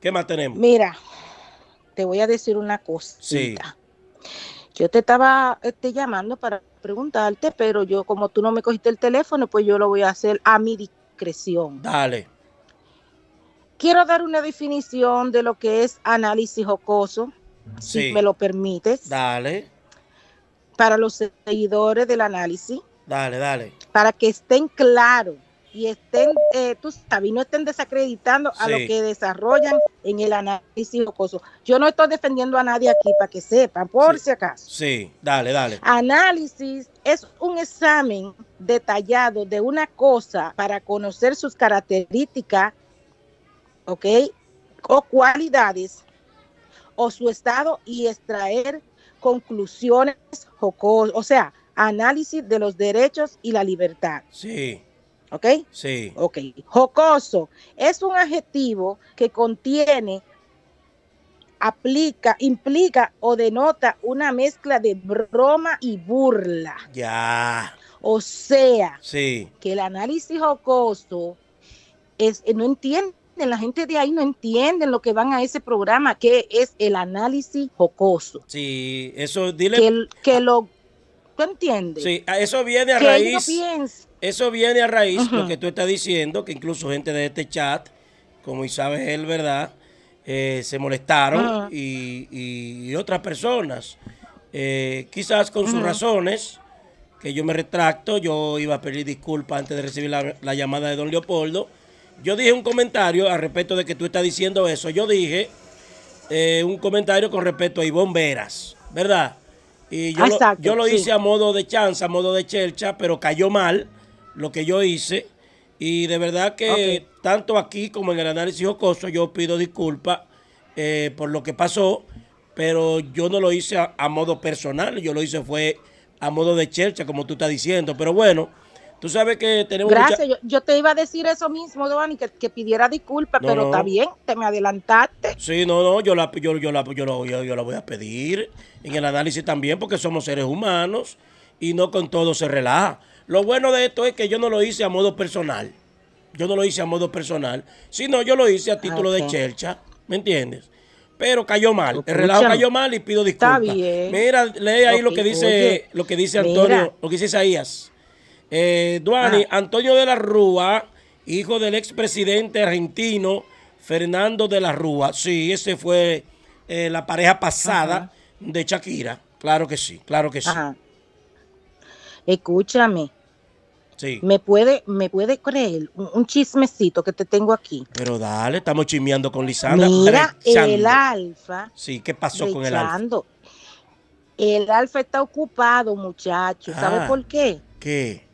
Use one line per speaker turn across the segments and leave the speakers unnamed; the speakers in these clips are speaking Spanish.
¿Qué más tenemos?
Mira, te voy a decir una cosa. Sí. Yo te estaba este, llamando para preguntarte, pero yo como tú no me cogiste el teléfono, pues yo lo voy a hacer a mi discreción. Dale. Quiero dar una definición de lo que es análisis jocoso, si me lo permites.
Dale.
Para los seguidores del análisis.
Dale, dale.
Para que estén claros y estén, eh, tú sabes, no estén desacreditando a lo que desarrollan en el análisis jocoso. Yo no estoy defendiendo a nadie aquí para que sepan, por si acaso.
Sí, dale, dale.
Análisis es un examen detallado de una cosa para conocer sus características, ¿ok? O cualidades, o su estado y extraer conclusiones jocosas, o sea, análisis de los derechos y la libertad. Sí. ¿Ok? Sí. Ok. Jocoso es un adjetivo que contiene, aplica, implica o denota una mezcla de broma y burla.
Ya.
O sea, sí. que el análisis jocoso es, eh, no entiende la gente de ahí no entienden lo que van a ese programa, que es el análisis jocoso.
Sí, eso dile. Que,
que, lo, entiende. Sí, ah, eso viene a raíz.
Eso viene a raíz porque lo que tú estás diciendo, que incluso gente de este chat, como Isabel, él verdad, eh, se molestaron y, otras personas, eh, quizás con sus razones, que yo me retracto, yo iba a pedir disculpas antes de recibir la, llamada de don Leopoldo. Yo dije un comentario al respecto de que tú estás diciendo eso. Yo dije eh, un comentario con respecto a Ivonne Veras, ¿verdad? Y yo, ah, lo, hice a modo de chanza, a modo de chelcha, pero cayó mal lo que yo hice. Y de verdad que tanto aquí como en el análisis jocoso yo pido disculpas eh, por lo que pasó, pero yo no lo hice a, a, modo personal, yo lo hice fue a modo de chelcha, como tú estás diciendo. Pero bueno, Tú sabes que tenemos. Gracias,
yo, te iba a decir eso mismo, Giovanni, que, que pidiera disculpas, pero está bien, te me adelantaste.
Sí, no, no, yo la, yo, yo, voy a pedir en el análisis también, porque somos seres humanos y no con todo se relaja. Lo bueno de esto es que yo no lo hice a modo personal. Yo no lo hice a modo personal, sino yo lo hice a título de chercha, ¿me entiendes? Pero cayó mal, el relajo cayó mal y pido disculpas. Está bien. Mira, lee ahí lo que dice, lo que dice Antonio, lo que dice Isaías. Eh, Duani, Antonio de la Rúa, hijo del expresidente argentino Fernando de la Rúa. Sí, ese fue eh, la pareja pasada de Shakira. Claro que sí, claro que sí.
Escúchame. Sí. Me puede, me puede creer un, chismecito que te tengo aquí.
Pero dale, estamos chismeando con Lisandra. Mira, el
alfa.
Sí, ¿qué pasó con el alfa?
El alfa está ocupado, muchachos. ¿Sabes ah. por qué? ¿Qué?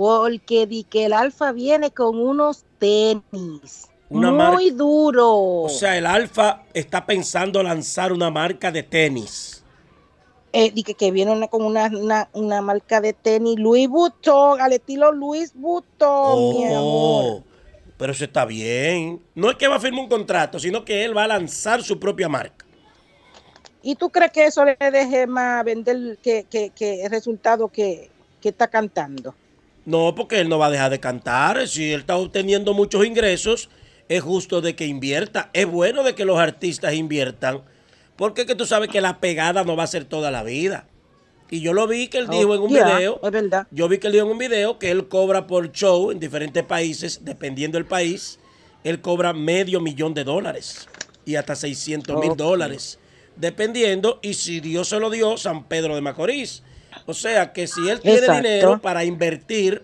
porque di que el Alfa viene con unos tenis.
muy
duros. O
sea, el Alfa está pensando lanzar una marca de tenis.
Eh, que, viene con una, marca de tenis Louis Vuitton, al estilo Louis Vuitton, oh,
Pero eso está bien. No es que va a firmar un contrato, sino que él va a lanzar su propia marca.
¿Y tú crees que eso le deje más vender que, el resultado que está cantando?
No, porque él no va a dejar de cantar. Si él está obteniendo muchos ingresos, es justo de que invierta. Es bueno de que los artistas inviertan. Porque tú sabes que la pegada no va a ser toda la vida. Y yo lo vi que él dijo en un oh, video. Es verdad. Yo vi que él dijo en un video que él cobra por show en diferentes países, dependiendo del país, él cobra medio millón de dólares y hasta 600 mil dólares. Dependiendo, y si Dios se lo dio, San Pedro de Macorís. O sea que si él tiene dinero para invertir,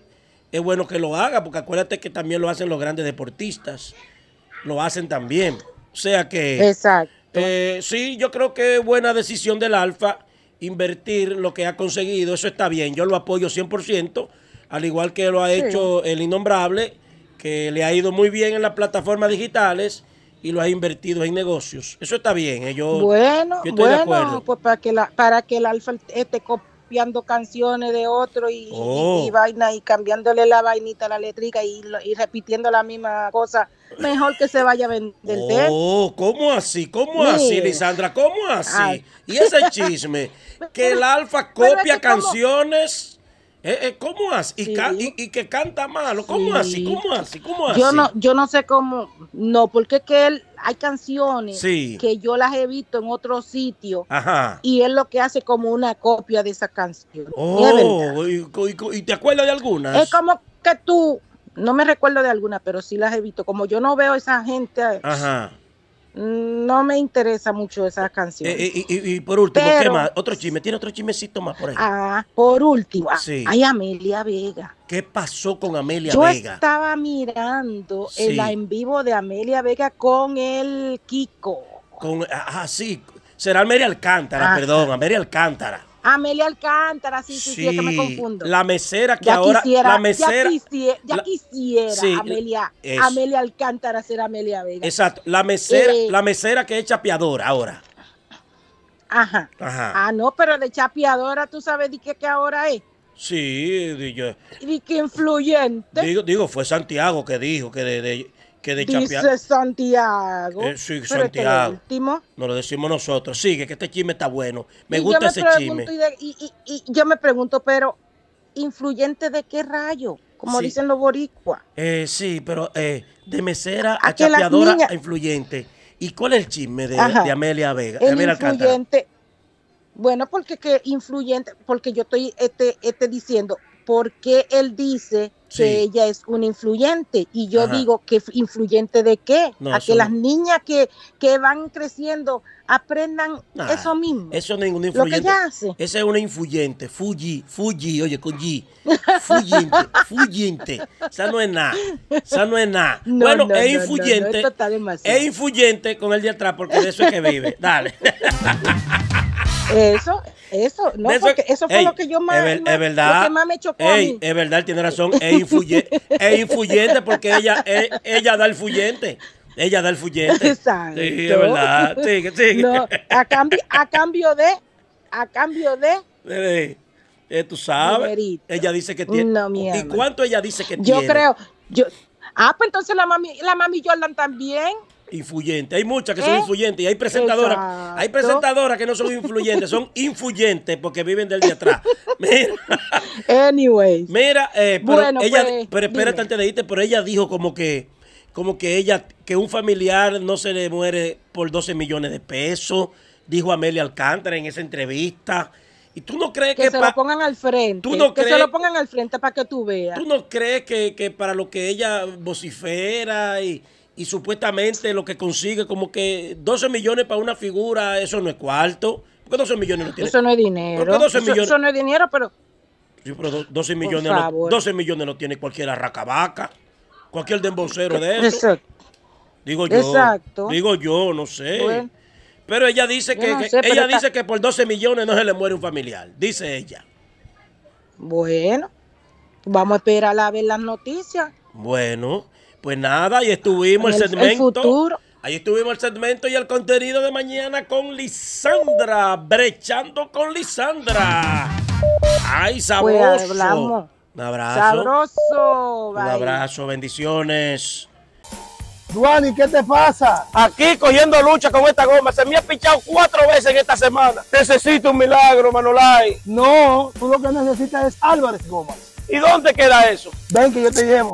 es bueno que lo haga, porque acuérdate que también lo hacen los grandes deportistas. Lo hacen también. O sea que. Exacto. Eh, sí, yo creo que es buena decisión del Alfa invertir lo que ha conseguido. Eso está bien. Yo lo apoyo 100%, al igual que lo ha hecho el Innombrable, que le ha ido muy bien en las plataformas digitales y lo ha invertido en negocios. Eso está bien. ellos eh, bueno,
pues para que, la, para que el Alfa este copiando canciones de otro y, oh. vaina y cambiándole la vainita, a la letrica y, repitiendo la misma cosa. Mejor que se vaya a vender.
Oh, ¿cómo así? ¿Cómo así, Lisandra? ¿Cómo así? Y ese chisme, que el Alfa copia canciones. Eh, eh, ¿Cómo así? Y, que canta malo. ¿Cómo así? ¿Cómo así? ¿Cómo así? Yo no,
yo no sé cómo. No, porque que él hay canciones que yo las he visto en otro sitio y es lo que hace como una copia de esa
canción. Oh, y, te acuerdas de algunas? Es como
que tú, no me recuerdo de algunas, pero sí las he visto. Como yo no veo esa gente, Ajá no me interesa mucho esas eh, canciones. Eh,
y, por último, ¿qué más? Otro chisme, ¿tiene otro chismecito más por ahí? Ah, por último, hay
ah, Amelia Vega.
¿Qué pasó con Amelia Vega? Yo
estaba mirando el en vivo de Amelia Vega con el Kiko.
Con, ah, ah sí, será Amelia Alcántara, perdón, Amelia Alcántara.
Amelia Alcántara, sí, sí, sí, que me confundo. La
mesera que ahora. mesera.
Ya, quisiera, Amelia. Amelia Alcántara ser Amelia Vega. Exacto.
La mesera, eh, la mesera que es chapeadora ahora. Ajá. Ajá. Ah,
no, pero de chapeadora, tú sabes de qué ahora es.
Sí, dije.
Y de qué influyente. Digo,
digo, fue Santiago que dijo que de de Dice
Santiago. Eh, este Santiago.
No lo decimos nosotros. Sigue, que este chisme está bueno. Me gusta ese chisme.
Y, yo me pregunto, pero, ¿influyente de qué rayo? Como dicen los boricuas.
Eh, sí, pero eh, de mesera a, chapeadora a influyente. ¿Y cuál es el chisme de, Amelia Vega? El influyente.
Bueno, porque que influyente, porque yo estoy este, este diciendo, porque él dice que ella es una influyente. Y yo digo, ¿que influyente de qué? a que las niñas que, que van creciendo aprendan ah, eso mismo.
Eso no es ninguna influyente. Lo que ella hace. Esa es una influyente. Fuji, Fuji, oye, con G. Fuyente, fuyente. no es nada. Esa no es nada. bueno, es influyente. es influyente con el de atrás porque de eso es que vive. Dale.
Eso eso, no, eso, porque fue lo que yo más,
verdad, lo que me chocó Es verdad, tiene razón, es influyente, porque ella, eh, ella da el fluyente. Ella da el fluyente.
Sí, es verdad. No, a, cambio, a cambio de, a cambio
de... Eh, tú sabes. Ella dice que tiene. ¿Y cuánto ella dice que tiene? Yo creo.
Yo, ah, pues entonces la mami, la mami Jordan también.
Influyente. Hay muchas que son ¿Eh? influyentes y hay presentadoras. Hay presentadoras que no son influyentes, son influyentes porque viven del día atrás. Mira.
Anyway.
Mira, eh, pero ella, pero pues, espérate antes de pero ella dijo como que, como que ella, que un familiar no se le muere por 12 millones de pesos, dijo Amelia Alcántara en esa entrevista. Y tú no crees que, que se
lo pongan al frente. que se lo pongan al frente para que tú veas. Tú
no crees que para lo que ella vocifera y, y supuestamente lo que consigue como que 12 millones para una figura, eso no es cuarto. qué 12 millones no tiene. Eso
no es dinero. qué 12 millones... eso, no es dinero, pero.
Sí, pero 12 millones, no, 12 millones no tiene cualquier arracabaca, cualquier dembocero de eso. Exacto. Digo yo.
Exacto. Digo
yo, no sé. pero ella dice que, ella dice que por 12 millones no se le muere un familiar, dice ella.
Bueno, vamos a esperar a ver las noticias.
Bueno, pues nada, ahí estuvimos el, segmento. ahí estuvimos el segmento y el contenido de mañana con Lisandra, brechando con Lisandra. Ay, pues sabroso. un abrazo. Sabroso. Un abrazo, bendiciones. Duani, ¿qué te pasa? Aquí cogiendo lucha con esta goma. Se me ha pichado cuatro veces en esta semana. Necesito un milagro, Manolay. No, tú lo que necesitas es Álvarez Gómez ¿Y dónde queda eso? Ven que yo te llevo.